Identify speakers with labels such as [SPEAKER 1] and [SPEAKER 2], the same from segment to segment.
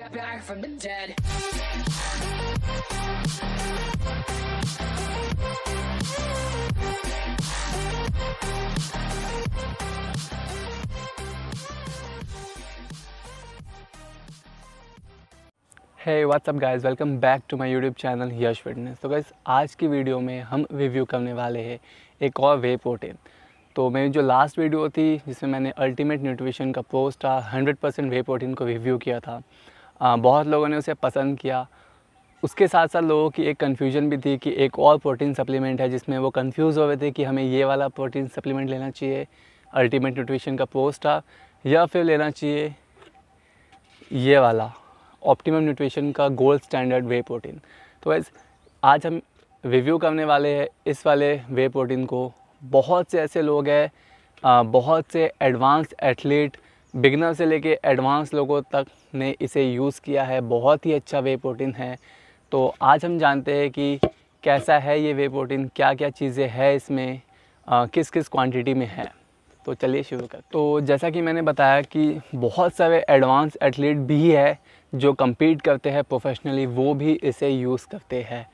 [SPEAKER 1] Back from the dead. है what's up guys welcome back to my YouTube channel Yash fitness तो guys आज की video में हम रिव्यू करने वाले हैं एक और वे प्रोटीन तो मेरी जो लास्ट वीडियो थी जिसमें मैंने अल्टीमेट न्यूट्रिशन का पोस्ट था हंड्रेड परसेंट वे प्रोटीन को रिव्यू किया था बहुत लोगों ने उसे पसंद किया उसके साथ साथ लोगों की एक कन्फ्यूजन भी थी कि एक और प्रोटीन सप्लीमेंट है जिसमें वो कन्फ्यूज हो गए थे कि हमें ये वाला प्रोटीन सप्लीमेंट लेना चाहिए अल्टीमेट न्यूट्रिशन का पोस्ट था या फिर लेना चाहिए ये वाला ऑप्टिमम न्यूट्रिशन का गोल्ड स्टैंडर्ड वे प्रोटीन तो वैस आज हम रिव्यू करने वाले हैं इस वाले वे प्रोटीन को बहुत से ऐसे लोग हैं बहुत से एडवांस एथलीट बिगनर से लेके एडवांस लोगों तक ने इसे यूज़ किया है बहुत ही अच्छा वे प्रोटीन है तो आज हम जानते हैं कि कैसा है ये वे प्रोटीन क्या क्या चीज़ें है इसमें आ, किस किस क्वांटिटी में है तो चलिए शुरू कर तो जैसा कि मैंने बताया कि बहुत सारे एडवांस एथलीट भी है जो कम्पीट करते हैं प्रोफेशनली वो भी इसे यूज़ करते हैं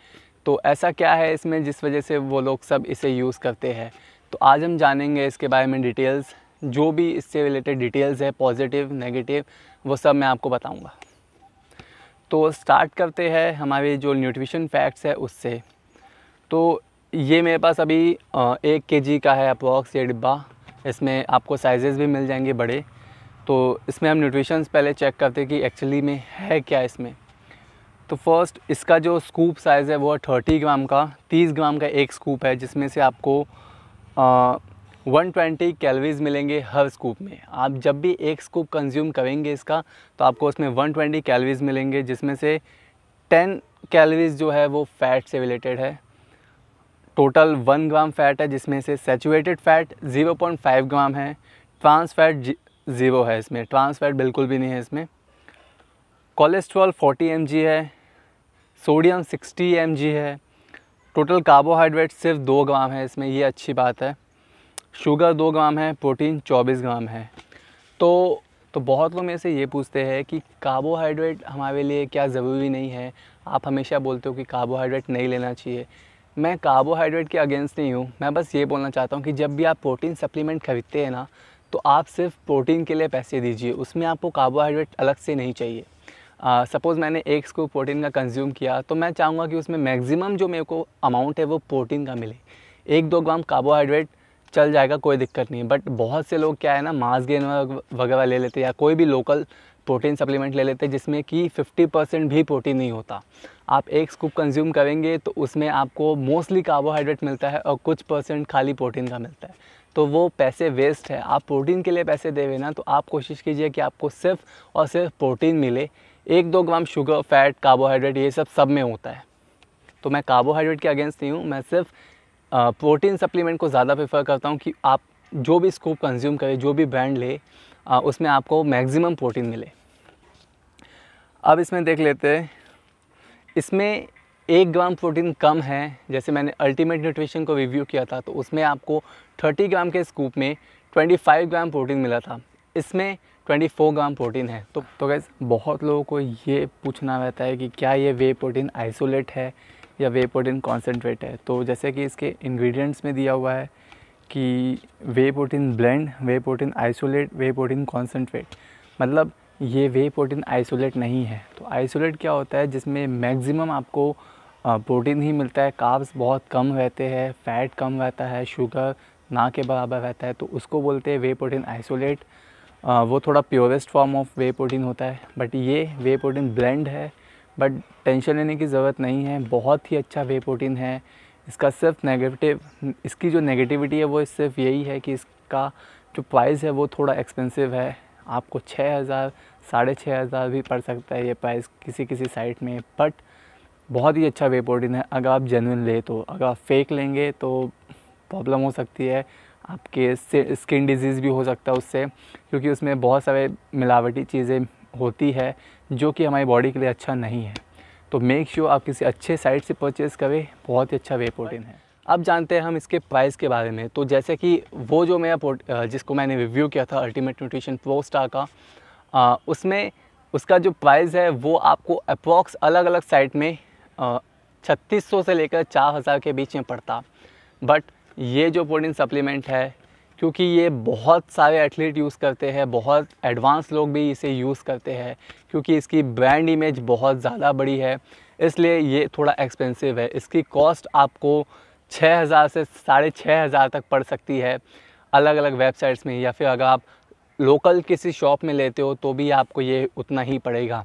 [SPEAKER 1] तो ऐसा क्या है इसमें जिस वजह से वो लोग सब इसे यूज़ करते हैं तो आज हम जानेंगे इसके बारे में डिटेल्स जो भी इससे रिलेटेड डिटेल्स है पॉजिटिव नेगेटिव वो सब मैं आपको बताऊंगा तो स्टार्ट करते हैं हमारे जो न्यूट्रिशन फैक्ट्स है उससे तो ये मेरे पास अभी एक के का है अप्रॉक्स ये डिब्बा इसमें आपको साइजेस भी मिल जाएंगे बड़े तो इसमें हम न्यूट्रिशन पहले चेक करते हैं कि एक्चुअली में है क्या इसमें तो फर्स्ट इसका जो स्कूप साइज़ है वो है थर्टी ग्राम का तीस ग्राम का एक स्कूप है जिसमें से आपको 120 कैलोरीज मिलेंगे हर स्कूप में आप जब भी एक स्कूप कंज्यूम करेंगे इसका तो आपको उसमें 120 कैलोरीज मिलेंगे जिसमें से 10 कैलोरीज जो है वो फैट से रिलेटेड है टोटल वन ग्राम फैट है जिसमें से सेचुएटेड फैट 0.5 ग्राम है ट्रांस फैट ज़ीरो है इसमें ट्रांस फैट बिल्कुल भी नहीं है इसमें कोलेस्ट्रॉल 40 एम है सोडियम 60 एम है टोटल कार्बोहाइड्रेट सिर्फ दो ग्राम है इसमें ये अच्छी बात है शुगर दो ग्राम है प्रोटीन चौबीस ग्राम है तो तो बहुत लोग मेरे से ये पूछते हैं कि कार्बोहाइड्रेट हमारे लिए क्या ज़रूरी नहीं है आप हमेशा बोलते हो कि कार्बोहाइड्रेट नहीं लेना चाहिए मैं कार्बोहाइड्रेट के अगेंस्ट नहीं हूँ मैं बस ये बोलना चाहता हूँ कि जब भी आप प्रोटीन सप्लीमेंट खरीदते हैं ना तो आप सिर्फ प्रोटीन के लिए पैसे दीजिए उसमें आपको कार्बोहाइड्रेट अलग से नहीं चाहिए सपोज़ मैंने एक स्कूप प्रोटीन का कंज्यूम किया तो मैं चाहूँगा कि उसमें मैक्सिमम जो मेरे को अमाउंट है वो प्रोटीन का मिले एक दो ग्राम कार्बोहाइड्रेट चल जाएगा कोई दिक्कत नहीं बट बहुत से लोग क्या है ना मास गेन वगैरह ले लेते हैं या कोई भी लोकल प्रोटीन सप्लीमेंट ले लेते हैं जिसमें कि 50 परसेंट भी प्रोटीन नहीं होता आप एक स्कूप कंज्यूम करेंगे तो उसमें आपको मोस्टली कार्बोहाइड्रेट मिलता है और कुछ परसेंट खाली प्रोटीन का मिलता है तो वो पैसे वेस्ट है आप प्रोटीन के लिए पैसे देवे ना तो आप कोशिश कीजिए कि आपको सिर्फ और सिर्फ प्रोटीन मिले एक दो ग्राम शुगर फैट कार्बोहाइड्रेट ये सब सब में होता है तो मैं कार्बोहाइड्रेट के अगेंस्ट नहीं हूँ मैं सिर्फ प्रोटीन सप्लीमेंट को ज़्यादा प्रेफर करता हूँ कि आप जो भी स्कूप कंज्यूम करें जो भी ब्रांड ले आ, उसमें आपको मैक्सिमम प्रोटीन मिले अब इसमें देख लेते हैं इसमें एक ग्राम प्रोटीन कम है जैसे मैंने अल्टीमेट न्यूट्रिशन को रिव्यू किया था तो उसमें आपको 30 ग्राम के स्कूप में 25 ग्राम प्रोटीन मिला था इसमें 24 ग्राम प्रोटीन है तो तो गैस बहुत लोगों को ये पूछना रहता है कि क्या ये वे प्रोटीन आइसोलेट है या वे प्रोटीन कॉन्सेंट्रेट है तो जैसे कि इसके इंग्रेडिएंट्स में दिया हुआ है कि whey protein blend whey protein isolate whey protein concentrate मतलब ये वे प्रोटीन आइसोलेट नहीं है तो आइसोलेट क्या होता है जिसमें मैक्सिमम आपको प्रोटीन ही मिलता है काब्स बहुत कम रहते हैं फैट कम रहता है शुगर ना के बराबर रहता है तो उसको बोलते हैं वे प्रोटीन आइसोलेट वो थोड़ा purest form of whey protein होता है बट ये वे प्रोटीन ब्लेंड है बट टेंशन लेने की ज़रूरत नहीं है बहुत ही अच्छा वे प्रोटीन है इसका सिर्फ नेगेटिव इसकी जो नेगेटिविटी है वो सिर्फ यही है कि इसका जो प्राइस है वो थोड़ा एक्सपेंसिव है आपको छः हज़ार साढ़े छः हज़ार भी पड़ सकता है ये प्राइस किसी किसी साइट में बट बहुत ही अच्छा वे प्रोटीन है अगर आप जेनुइन ले तो अगर आप फेक लेंगे तो प्रॉब्लम हो सकती है आपके स्किन डिजीज़ भी हो सकता है उससे क्योंकि उसमें बहुत सारे मिलावटी चीज़ें होती है जो कि हमारी बॉडी के लिए अच्छा नहीं है तो मेक श्योर sure आप किसी अच्छे साइट से परचेज़ करें बहुत ही अच्छा वे प्रोटीन है अब जानते हैं हम इसके प्राइस के बारे में तो जैसे कि वो जो मेरा जिसको मैंने रिव्यू किया था अल्टीमेट न्यूट्रिशन प्रो स्टार का आ, उसमें उसका जो प्राइस है वो आपको अप्रॉक्स अलग अलग साइट में छत्तीस सौ से लेकर चार हज़ार के बीच में पड़ता बट ये जो प्रोटीन सप्लीमेंट है क्योंकि ये बहुत सारे एथलीट यूज़ करते हैं बहुत एडवांस लोग भी इसे यूज़ करते हैं क्योंकि इसकी ब्रांड इमेज बहुत ज़्यादा बड़ी है इसलिए ये थोड़ा एक्सपेंसिव है इसकी कॉस्ट आपको 6000 से साढ़े छः हज़ार तक पड़ सकती है अलग अलग वेबसाइट्स में या फिर अगर आप लोकल किसी शॉप में लेते हो तो भी आपको ये उतना ही पड़ेगा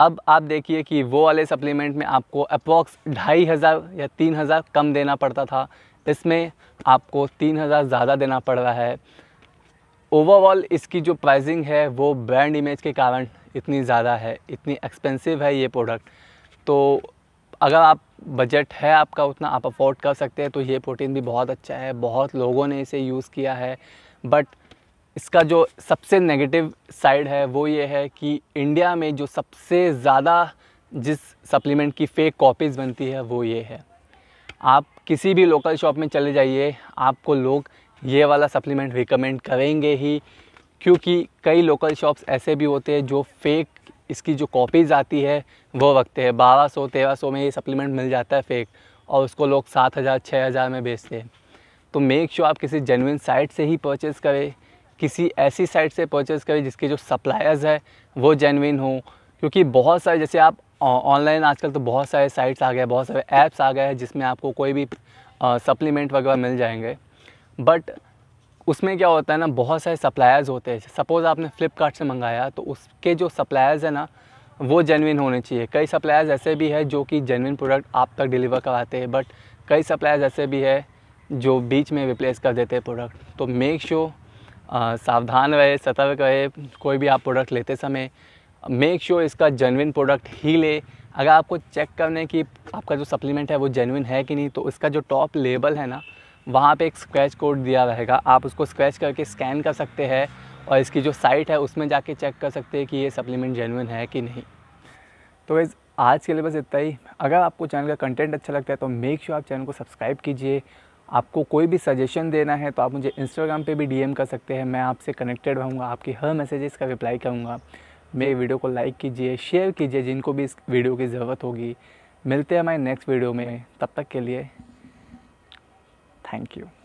[SPEAKER 1] अब आप देखिए कि वो वाले सप्लीमेंट में आपको अप्रॉक्स ढाई हज़ार या तीन हज़ार कम देना पड़ता था इसमें आपको तीन हज़ार ज़्यादा देना पड़ रहा है ओवरऑल इसकी जो प्राइसिंग है वो ब्रांड इमेज के कारण इतनी ज़्यादा है इतनी एक्सपेंसिव है ये प्रोडक्ट तो अगर आप बजट है आपका उतना आप अफोर्ड कर सकते हैं तो ये प्रोटीन भी बहुत अच्छा है बहुत लोगों ने इसे यूज़ किया है बट इसका जो सबसे नेगेटिव साइड है वो ये है कि इंडिया में जो सबसे ज़्यादा जिस सप्लीमेंट की फेक कॉपीज़ बनती है वो ये है आप किसी भी लोकल शॉप में चले जाइए आपको लोग ये वाला सप्लीमेंट रिकमेंड करेंगे ही क्योंकि कई लोकल शॉप्स ऐसे भी होते हैं जो फेक इसकी जो कॉपीज़ आती है वो रखते हैं बारह सौ तेरह सौ में ये सप्लीमेंट मिल जाता है फेक और उसको लोग सात हज़ार छः हज़ार में बेचते हैं तो मेक श्योर आप किसी जेनविन साइट से ही परचेज़ करें किसी ऐसी साइट से परचेज़ करें जिसके जो सप्लायर्स है वो जेनविन हों क्योंकि बहुत सारे जैसे आप ऑनलाइन आजकल तो बहुत सारे साइट्स आ गए बहुत सारे ऐप्स आ गए हैं जिसमें आपको कोई भी सप्लीमेंट वगैरह मिल जाएंगे बट उसमें क्या होता है ना बहुत सारे सप्लायर्स होते हैं सपोज़ आपने फ़्लिपकार्ट से मंगाया तो उसके जो सप्लायर्स हैं ना वो जेनविन होने चाहिए कई सप्लायर्स ऐसे भी है जो कि जेनविन प्रोडक्ट आप तक डिलीवर कराते हैं बट कई सप्लायर्स ऐसे भी है जो बीच में रिप्लेस कर देते हैं प्रोडक्ट तो मेक श्योर sure, सावधान रहे सतर्क रहे कोई भी आप प्रोडक्ट लेते समय मेक श्योर इसका जेनविन प्रोडक्ट ही ले अगर आपको चेक करने की आपका जो सप्लीमेंट है वो जेनविन है कि नहीं तो इसका जो टॉप लेबल है ना वहाँ पे एक स्क्रैच कोड दिया रहेगा आप उसको स्क्रैच करके स्कैन कर सकते हैं और इसकी जो साइट है उसमें जाके चेक कर सकते हैं कि ये सप्लीमेंट जेनविन है कि नहीं तो इस आज के लिए बस इतना ही अगर आपको चैनल का कंटेंट अच्छा लगता है तो मेक श्योर आप चैनल को सब्सक्राइब कीजिए आपको कोई भी सजेशन देना है तो आप मुझे इंस्टाग्राम पे भी डीएम कर सकते हैं मैं आपसे कनेक्टेड रहूँगा आपकी हर मैसेजेस का रिप्लाई करूँगा मेरे वीडियो को लाइक कीजिए शेयर कीजिए जिनको भी इस वीडियो की ज़रूरत होगी मिलते हैं हमारे नेक्स्ट वीडियो में तब तक के लिए थैंक यू